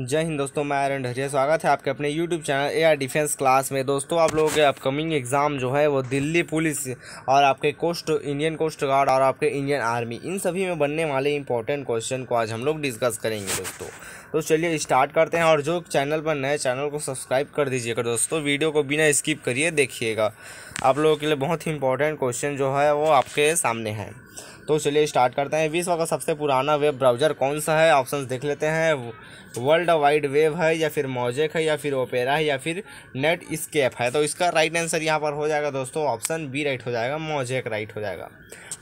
जय हिंद दोस्तों मैं आर्यन ढरिया स्वागत है आपके अपने YouTube channel air defence class में दोस्तों आप लोगों के अपकमिंग एग्ज़ाम जो है वो दिल्ली पुलिस और आपके कोस्ट इंडियन कोस्ट गार्ड और आपके इंडियन आर्मी इन सभी में बनने वाले इंपॉर्टेंट क्वेश्चन को आज हम लोग डिस्कस करेंगे दोस्तों तो चलिए स्टार्ट करते हैं और जो चैनल पर नए चैनल को सब्सक्राइब कर दीजिएगा दोस्तों वीडियो को बिना स्किप करिए देखिएगा आप लोगों के लिए बहुत ही इंपॉर्टेंट क्वेश्चन जो है वो आपके सामने है तो चलिए स्टार्ट करते हैं विश्व का सबसे पुराना वेब ब्राउज़र कौन सा है ऑप्शन देख लेते हैं वर्ल्ड वाइड वेब है या फिर मोजेक है या फिर ओपेरा है या फिर नेट स्केप है तो इसका राइट आंसर यहाँ पर हो जाएगा दोस्तों ऑप्शन बी राइट हो जाएगा मोजेक राइट हो जाएगा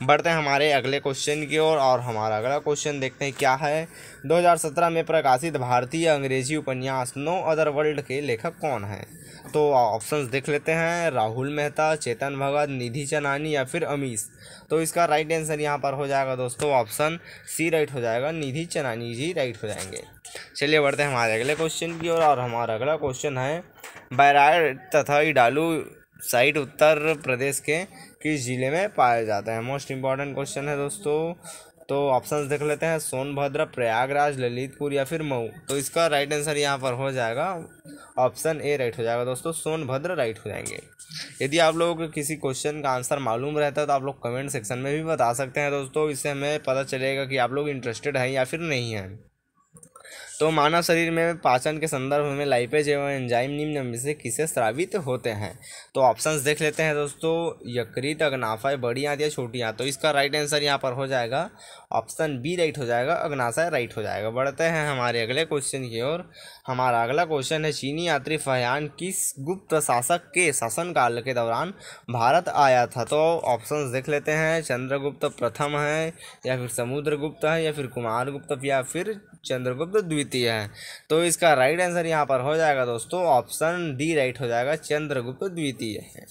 बढ़ते हैं हमारे अगले क्वेश्चन की ओर और, और हमारा अगला क्वेश्चन देखते हैं क्या है 2017 में प्रकाशित भारतीय अंग्रेजी उपन्यास नो अदर वर्ल्ड के लेखक कौन हैं तो ऑप्शंस देख लेते हैं राहुल मेहता चेतन भगत निधि चनानी या फिर अमीश तो इसका राइट आंसर यहाँ पर हो जाएगा दोस्तों ऑप्शन सी राइट हो जाएगा निधि चनानी जी राइट हो जाएंगे चलिए बढ़ते हैं हमारे अगले क्वेश्चन की ओर और, हमारा अगला क्वेश्चन है बैराय तथा इडालू साइड उत्तर प्रदेश के किस ज़िले में पाए जाते हैं मोस्ट इम्पॉर्टेंट क्वेश्चन है दोस्तों तो ऑप्शन देख लेते हैं सोनभद्र प्रयागराज ललितपुर या फिर मऊ तो इसका राइट आंसर यहाँ पर हो जाएगा ऑप्शन ए राइट हो जाएगा दोस्तों सोनभद्र राइट हो जाएंगे यदि आप लोगों को किसी क्वेश्चन का आंसर मालूम रहता है तो आप लोग कमेंट सेक्शन में भी बता सकते हैं दोस्तों इससे हमें पता चलेगा कि आप लोग इंटरेस्टेड हैं या फिर नहीं हैं तो मानव शरीर में पाचन के संदर्भ में लाइपेज एवं एंजाइम निम्न में से किसे स्रावित होते हैं तो ऑप्शंस देख लेते हैं दोस्तों यकृत अग्नाशय बड़ी आँत या छोटी आँत तो इसका राइट आंसर यहाँ पर हो जाएगा ऑप्शन बी राइट हो जाएगा अग्नाशय राइट हो जाएगा बढ़ते हैं हमारे अगले क्वेश्चन की ओर हमारा अगला क्वेश्चन है चीनी यात्री फयान किस गुप्त शासक के शासनकाल के दौरान भारत आया था तो ऑप्शन देख लेते हैं चंद्रगुप्त प्रथम है या फिर समुद्रगुप्त है या फिर कुमारगुप्त या फिर चंद्रगुप्त द्वितीय स्थिति है तो इसका राइट आंसर यहाँ पर हो जाएगा दोस्तों ऑप्शन डी राइट हो जाएगा चंद्रगुप्त द्वितीय है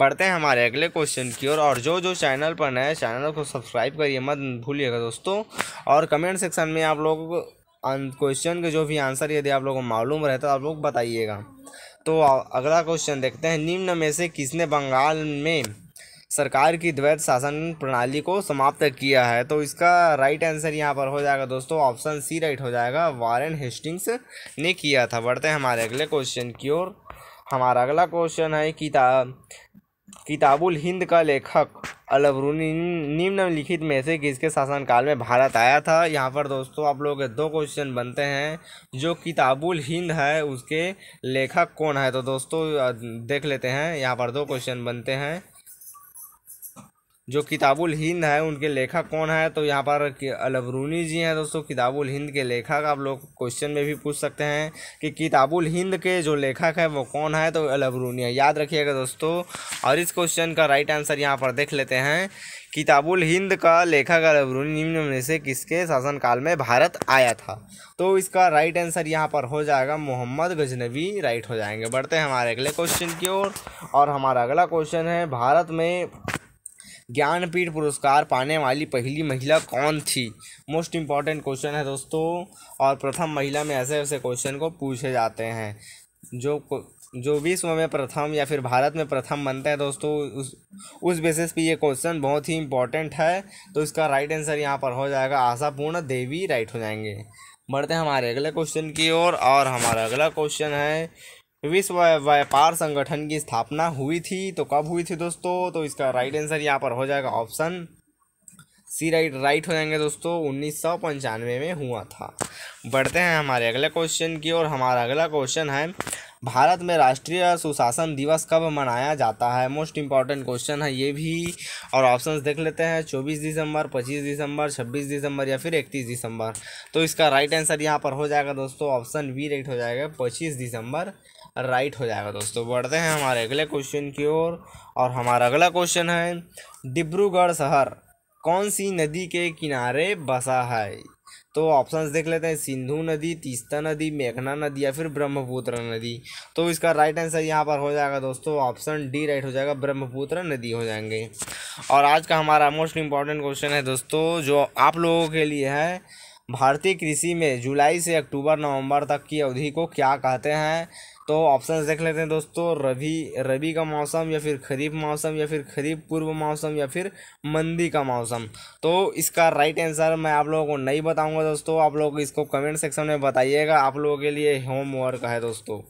बढ़ते हैं हमारे अगले क्वेश्चन की ओर और, और जो जो चैनल पर नए चैनल को सब्सक्राइब करिए मत भूलिएगा दोस्तों और कमेंट सेक्शन में आप लोगों को क्वेश्चन के जो भी आंसर यदि आप लोगों को मालूम रहे तो आप लोग बताइएगा तो अगला क्वेश्चन देखते हैं निम्न में से किसने बंगाल में सरकार की द्वैत शासन प्रणाली को समाप्त किया है तो इसका राइट आंसर यहाँ पर हो जाएगा दोस्तों ऑप्शन सी राइट हो जाएगा वारेन हेस्टिंग्स ने किया था बढ़ते हैं हमारे अगले क्वेश्चन की ओर हमारा अगला क्वेश्चन है किताब किताबुल हिंद का लेखक अलबरूनी निम्नलिखित में से किसके शासनकाल में भारत आया था यहाँ पर दोस्तों आप लोग दो क्वेश्चन बनते हैं जो किताबुल हिंद है उसके लेखक कौन है तो दोस्तों देख लेते हैं यहाँ पर दो क्वेश्चन बनते हैं जो किताबुल हिंद है उनके लेखक कौन है तो यहाँ पर अलबरूनी जी हैं दोस्तों किताबुल हिंद के लेखक आप लोग क्वेश्चन में भी पूछ सकते हैं कि किताबुल हिंद के जो लेखक है वो कौन है तो अलबरूनी है याद रखिएगा दोस्तों और इस क्वेश्चन का राइट आंसर यहाँ पर देख लेते हैं किताबुल हिंद का लेखक अलबरूनी निम्न में से किसके शासनकाल में भारत आया था तो इसका राइट आंसर यहाँ पर हो जाएगा मोहम्मद गजनबी राइट हो जाएंगे बढ़ते हैं हमारे अगले क्वेश्चन की ओर और, और हमारा अगला क्वेश्चन है भारत में ज्ञानपीठ पुरस्कार पाने वाली पहली महिला कौन थी मोस्ट इम्पॉर्टेंट क्वेश्चन है दोस्तों और प्रथम महिला में ऐसे ऐसे क्वेश्चन को पूछे जाते हैं जो जो विश्व में प्रथम या फिर भारत में प्रथम बनते हैं दोस्तों उस उस बेसिस पे ये क्वेश्चन बहुत ही इंपॉर्टेंट है तो इसका राइट आंसर यहाँ पर हो जाएगा आशापूर्ण देवी राइट हो जाएंगे बढ़ते हैं हमारे अगले क्वेश्चन की ओर और, और हमारा अगला क्वेश्चन है विश्व व्यापार संगठन की स्थापना हुई थी तो कब हुई थी दोस्तों तो इसका राइट आंसर यहाँ पर हो जाएगा ऑप्शन सी राइट राइट हो जाएंगे दोस्तों उन्नीस सौ पंचानवे में हुआ था बढ़ते हैं हमारे अगले क्वेश्चन की और हमारा अगला क्वेश्चन है भारत में राष्ट्रीय सुशासन दिवस कब मनाया जाता है मोस्ट इम्पॉर्टेंट क्वेश्चन है ये भी और ऑप्शन देख लेते हैं चौबीस दिसंबर पच्चीस दिसंबर छब्बीस दिसंबर या फिर इकतीस दिसंबर तो इसका राइट आंसर यहाँ पर हो जाएगा दोस्तों ऑप्शन बी राइट हो जाएगा पच्चीस दिसंबर राइट हो जाएगा दोस्तों बढ़ते हैं हमारे अगले क्वेश्चन की ओर और, और हमारा अगला क्वेश्चन है डिब्रूगढ़ शहर कौन सी नदी के किनारे बसा है तो ऑप्शंस देख लेते हैं सिंधु नदी तीस्ता नदी मेघना नदी या फिर ब्रह्मपुत्र नदी तो इसका राइट आंसर यहाँ पर हो जाएगा दोस्तों ऑप्शन डी राइट हो जाएगा ब्रह्मपुत्र नदी हो जाएंगे और आज का हमारा मोस्ट इम्पॉर्टेंट क्वेश्चन है दोस्तों जो आप लोगों के लिए है भारतीय कृषि में जुलाई से अक्टूबर नवंबर तक की अवधि को क्या कहते हैं तो ऑप्शन देख लेते हैं दोस्तों रबी रबी का मौसम या फिर खरीफ मौसम या फिर खरीफ पूर्व मौसम या फिर मंदी का मौसम तो इसका राइट आंसर मैं आप लोगों को नहीं बताऊंगा दोस्तों आप लोग इसको कमेंट सेक्शन में बताइएगा आप लोगों के लिए होमवर्क है दोस्तों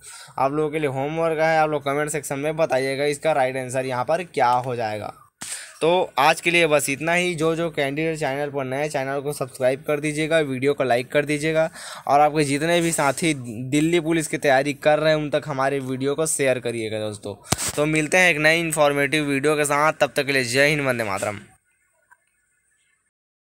आप लोगों के लिए होमवर्क है आप लोग कमेंट सेक्शन में बताइएगा इसका राइट आंसर यहाँ पर क्या हो जाएगा तो आज के लिए बस इतना ही जो जो कैंडिडेट चैनल पर नए चैनल को सब्सक्राइब कर दीजिएगा वीडियो को लाइक कर दीजिएगा और आपके जितने भी साथी दिल्ली पुलिस की तैयारी कर रहे हैं उन तक हमारे वीडियो को शेयर करिएगा दोस्तों तो मिलते हैं एक नई इन्फॉर्मेटिव वीडियो के साथ तब तक के लिए जय हिंद वंदे मातरम